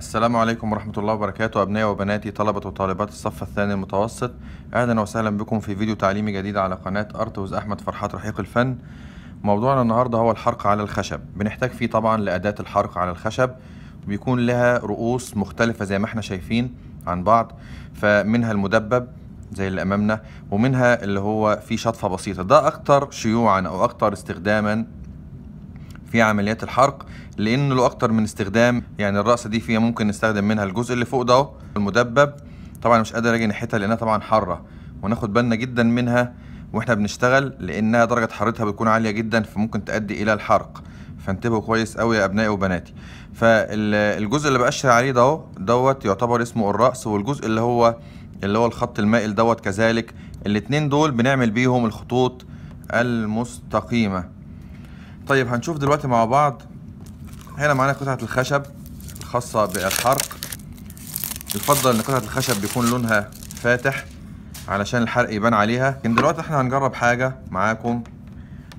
السلام عليكم ورحمة الله وبركاته أبنائي وبناتي طلبة وطالبات الصف الثاني المتوسط أهلا وسهلا بكم في فيديو تعليمي جديد على قناة أرتوز أحمد فرحات رحيق الفن موضوعنا النهاردة هو الحرق على الخشب بنحتاج فيه طبعا لأداة الحرق على الخشب بيكون لها رؤوس مختلفة زي ما احنا شايفين عن بعض فمنها المدبب زي اللي امامنا ومنها اللي هو فيه شطفه بسيطه ده اكتر شيوعا او اكتر استخداما في عمليات الحرق لان له اكتر من استخدام يعني الرقصه دي فيها ممكن نستخدم منها الجزء اللي فوق ده المدبب طبعا مش قادر اجي ناحيتها لانها طبعا حاره وناخد بالنا جدا منها واحنا بنشتغل لانها درجه حرارتها بتكون عاليه جدا فممكن تؤدي الى الحرق فانتبهوا كويس قوي يا ابنائي وبناتي فالجزء اللي باشر عليه ده دوت يعتبر اسمه الرأس والجزء اللي هو اللي هو الخط المائل دوت كذلك الاتنين دول بنعمل بيهم الخطوط المستقيمه طيب هنشوف دلوقتي مع بعض هنا معانا قطعة الخشب الخاصة بالحرق يفضل ان قطعة الخشب بيكون لونها فاتح علشان الحرق يبان عليها لكن دلوقتي احنا هنجرب حاجة معاكم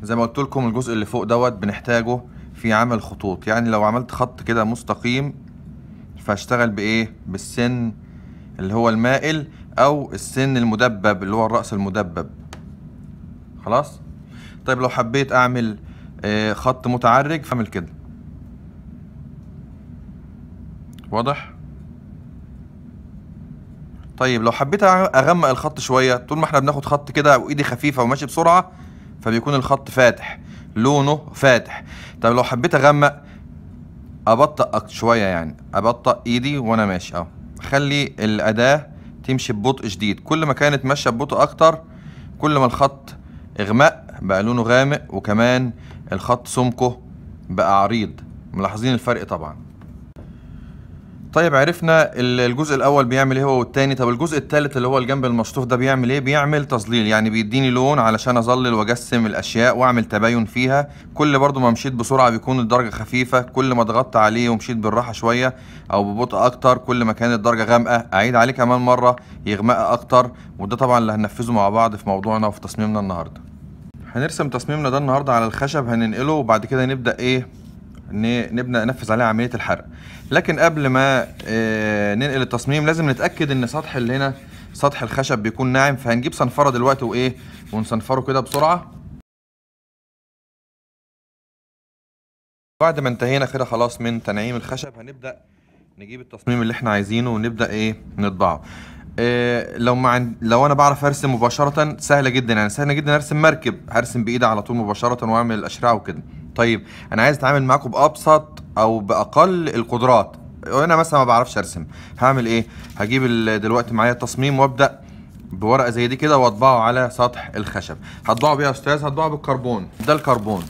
زي ما قلت لكم الجزء اللي فوق دوت بنحتاجه في عمل خطوط يعني لو عملت خط كده مستقيم فاشتغل بايه بالسن اللي هو المائل او السن المدبب اللي هو الرأس المدبب خلاص طيب لو حبيت اعمل آه، خط متعرج فاعمل كده واضح طيب لو حبيت اغمق الخط شويه طول ما احنا بناخد خط كده وايدي خفيفه وماشي بسرعه فبيكون الخط فاتح لونه فاتح طب لو حبيت اغمق ابطأ شويه يعني ابطأ ايدي وانا ماشي اهو خلي الاداه تمشي ببطء شديد كل ما كانت ماشيه ببطء اكتر كل ما الخط اغمق بقى لونه غامق وكمان الخط سمكه بقى عريض ملاحظين الفرق طبعا طيب عرفنا الجزء الاول بيعمل ايه هو والتاني طب الجزء الثالث اللي هو الجنب المشطوف ده بيعمل ايه بيعمل تظليل يعني بيديني لون علشان اظلل واجسم الاشياء واعمل تباين فيها كل برضو ما مشيت بسرعه بيكون الدرجه خفيفه كل ما ضغطت عليه ومشيت بالراحه شويه او ببطء اكتر كل ما كانت الدرجه غامقه اعيد عليه كمان مره يغمقها اكتر وده طبعا اللي هننفذه مع بعض في موضوعنا وفي تصميمنا النهارده هنرسم تصميمنا ده النهارده على الخشب هننقله وبعد كده نبدا ايه نبدا ننفذ عليه عمليه الحرق لكن قبل ما آه، ننقل التصميم لازم نتاكد ان سطح اللي هنا سطح الخشب بيكون ناعم فهنجيب صنفره دلوقتي وايه ونصنفره كده بسرعه بعد ما انتهينا كده خلاص من تنعيم الخشب هنبدا نجيب التصميم اللي احنا عايزينه ونبدا ايه نطبعه آه، لو ما عند... لو انا بعرف ارسم مباشره سهله جدا يعني سهله جدا ارسم مركب هرسم بايدي على طول مباشره واعمل الاشرعه وكده طيب انا عايز اتعامل معاكم بابسط او باقل القدرات انا مثلا ما بعرفش ارسم هعمل ايه هجيب ال... دلوقتي معايا التصميم وابدا بورقه زي دي كده واطبعه على سطح الخشب هطبعه بيها يا استاذ هطبعه بالكربون ده الكربون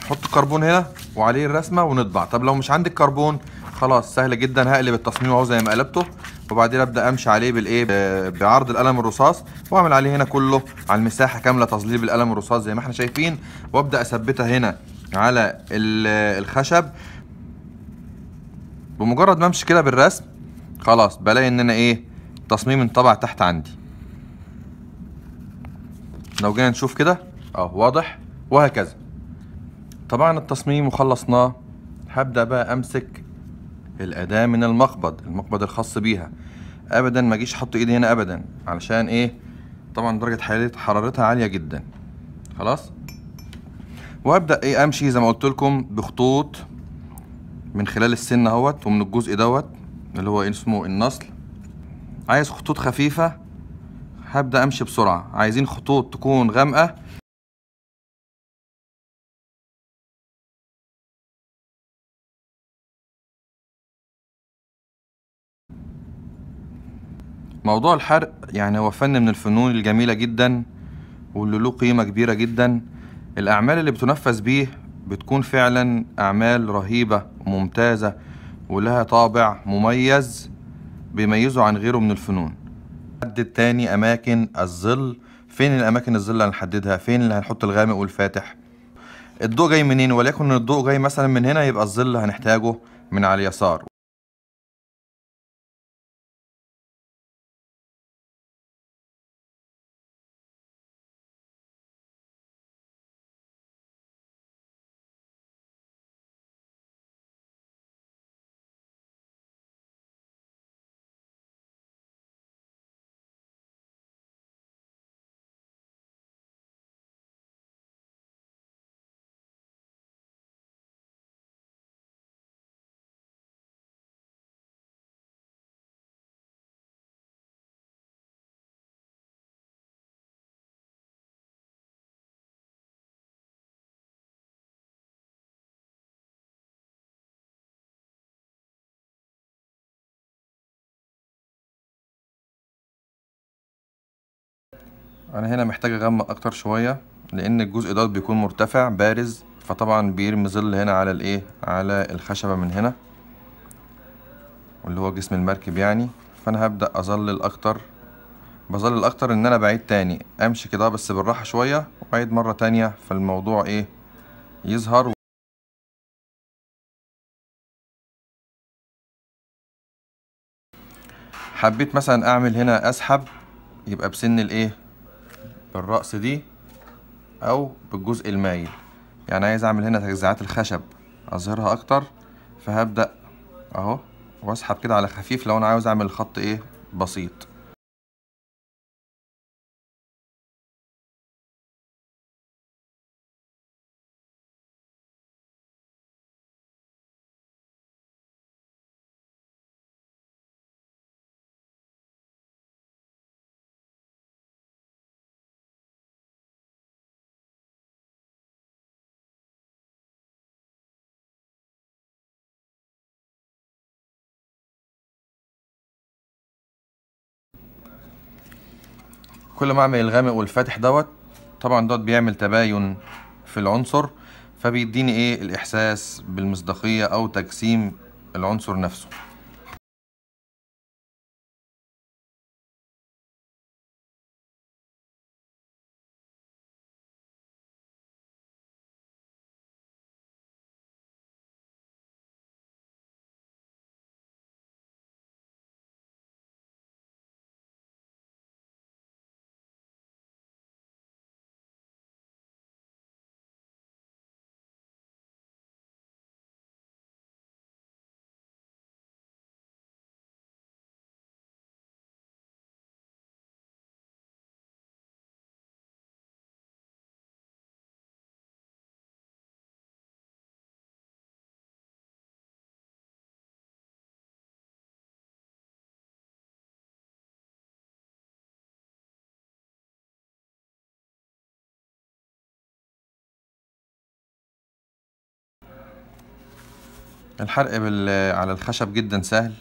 نحط الكربون هنا وعليه الرسمه ونطبع طب لو مش عندك كربون خلاص سهله جدا هقلب التصميم اهو زي ما قلبته وبعدين ابدا امشي عليه بالايه بعرض القلم الرصاص واعمل عليه هنا كله على المساحه كامله تظليل بالقلم الرصاص زي ما احنا شايفين وابدا اثبتها هنا على الخشب بمجرد ما امشي كده بالرسم خلاص بلاقي ان انا ايه تصميم انطبع تحت عندي لو جينا نشوف كده اه واضح وهكذا طبعا التصميم وخلصناه هبدا بقى امسك الاداه من المقبض المقبض الخاص بيها ابدا ما اجيش احط ايدي هنا ابدا علشان ايه طبعا درجه حرارتها عاليه جدا خلاص وابدا ايه امشي زي ما قلت لكم بخطوط من خلال السن اهوت ومن الجزء دوت اللي هو إيه؟ اسمه النصل عايز خطوط خفيفه هبدا امشي بسرعه عايزين خطوط تكون غامقه موضوع الحرق يعني هو فن من الفنون الجميلة جدا واللي له قيمة كبيرة جدا الأعمال اللي بتنفذ بيه بتكون فعلا أعمال رهيبة وممتازة ولها طابع مميز بيميزه عن غيره من الفنون حدد تاني أماكن الظل فين الأماكن الظل اللي هنحددها فين اللي هنحط الغامق والفاتح الضوء جاي منين وليكن الضوء جاي مثلا من هنا يبقى الظل هنحتاجه من على اليسار انا هنا محتاج اغمق اكتر شويه لان الجزء ده بيكون مرتفع بارز فطبعا بيرمي ظل هنا على الايه على الخشبه من هنا واللي هو جسم المركب يعني فانا هبدا اظلل اكتر بظلل اكتر ان انا بعيد تاني امشي كده بس بالراحه شويه وبعيد مره تانية فالموضوع ايه يظهر حبيت مثلا اعمل هنا اسحب يبقى بسن الايه بالرأس دي أو بالجزء المايل يعني عايز أعمل هنا تجزيعات الخشب أظهرها أكتر فهبدأ أهو وأسحب كده على خفيف لو أنا عاوز أعمل خط إيه بسيط كل ما اعمل الغامق والفاتح دوت طبعا دوت بيعمل تباين في العنصر فبيديني ايه الاحساس بالمصداقيه او تجسيم العنصر نفسه الحرق بال... على الخشب جدا سهل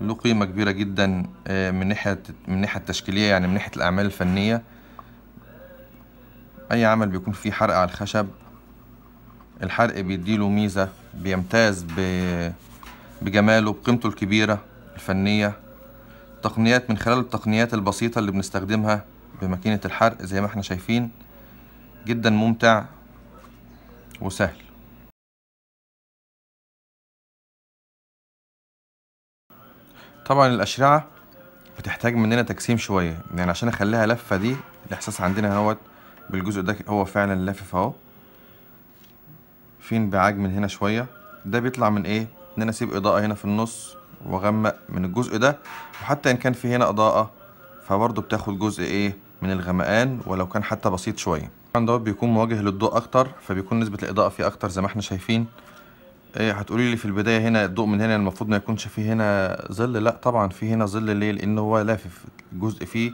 له قيمة كبيرة جدا آه، من ناحية من ناحية التشكيلية يعني من ناحية الأعمال الفنية أي عمل بيكون فيه حرق على الخشب الحرق بيديله ميزة بيمتاز ب... بجماله بقيمته الكبيرة الفنية تقنيات من خلال التقنيات البسيطة اللي بنستخدمها بماكينة الحرق زي ما احنا شايفين جدا ممتع وسهل طبعا الاشرعه بتحتاج مننا تجسيم شويه يعني عشان اخليها لفه دي الاحساس عندنا اهوت بالجزء ده هو فعلا لافف اهو في انبعاج من هنا شويه ده بيطلع من ايه ان انا اسيب اضاءه هنا في النص واغمق من الجزء ده وحتى ان كان في هنا اضاءه فبرضه بتاخد جزء ايه من الغمقان ولو كان حتى بسيط شويه طبعا دوت بيكون مواجه للضوء اكتر فبيكون نسبه الاضاءه فيه اكتر زي ما احنا شايفين ايه هتقولي لي في البدايه هنا الضوء من هنا المفروض ما يكونش فيه هنا ظل لا طبعا في هنا ظل ليه لان هو لافف الجزء فيه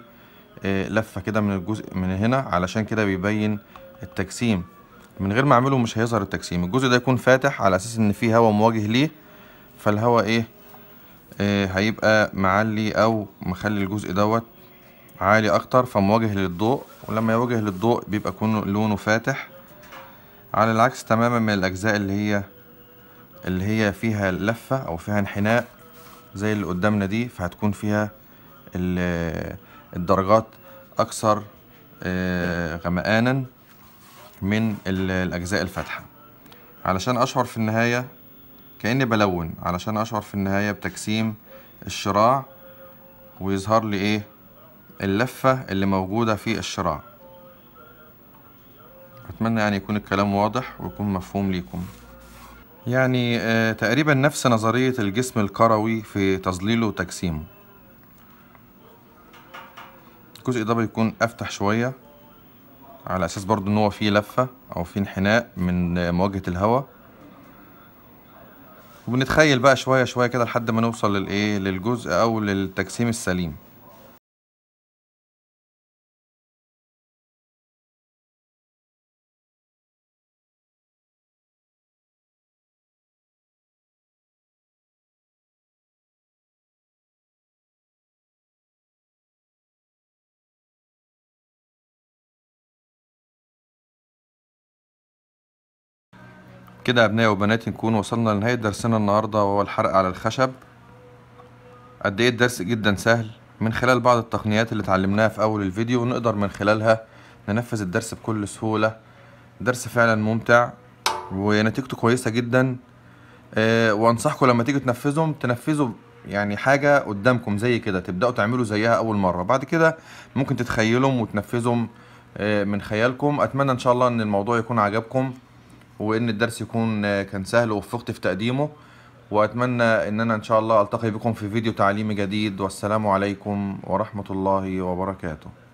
إيه، لفه كده من الجزء من هنا علشان كده بيبين التجسيم من غير ما اعمله مش هيظهر التجسيم الجزء ده يكون فاتح على اساس ان فيه هواء مواجه ليه فالهواء إيه؟, ايه هيبقى معلي او مخلي الجزء دوت عالي اكتر فمواجه للضوء ولما يواجه للضوء بيبقى كونه لونه فاتح على العكس تماما من الاجزاء اللي هي اللي هي فيها لفة أو فيها انحناء زي اللي قدامنا دي فهتكون فيها الدرجات أكثر آه، غمقانا من الأجزاء الفاتحة علشان أشعر في النهاية كأني بلون علشان أشعر في النهاية بتجسيم الشراع ويظهر لي إيه اللفة اللي موجودة في الشراع أتمنى يعني يكون الكلام واضح ويكون مفهوم ليكم يعني آه، تقريبا نفس نظرية الجسم الكروي في تظليله وتجسيمه الجزء ده بيكون أفتح شوية على أساس برضو إن هو فيه لفة أو فيه انحناء من مواجهة الهواء وبنتخيل بقى شوية شوية كده لحد ما نوصل للإيه للجزء أو للتجسيم السليم كده يا أبنائي وبناتي نكون وصلنا لنهاية درسنا النهاردة وهو الحرق على الخشب قد إيه الدرس جدا سهل من خلال بعض التقنيات اللي اتعلمناها في أول الفيديو ونقدر من خلالها ننفذ الدرس بكل سهولة درس فعلا ممتع ونتيجته كويسة جدا أه وأنصحكم لما تيجوا تنفذهم تنفذوا يعني حاجة قدامكم زي كده تبدأوا تعملوا زيها أول مرة بعد كده ممكن تتخيلهم وتنفذهم آه، من خيالكم أتمنى إن شاء الله إن الموضوع يكون عجبكم وان الدرس يكون آه، كان سهل ووفقت في تقديمه واتمنى ان انا ان شاء الله التقي بكم في فيديو تعليمي جديد والسلام عليكم ورحمه الله وبركاته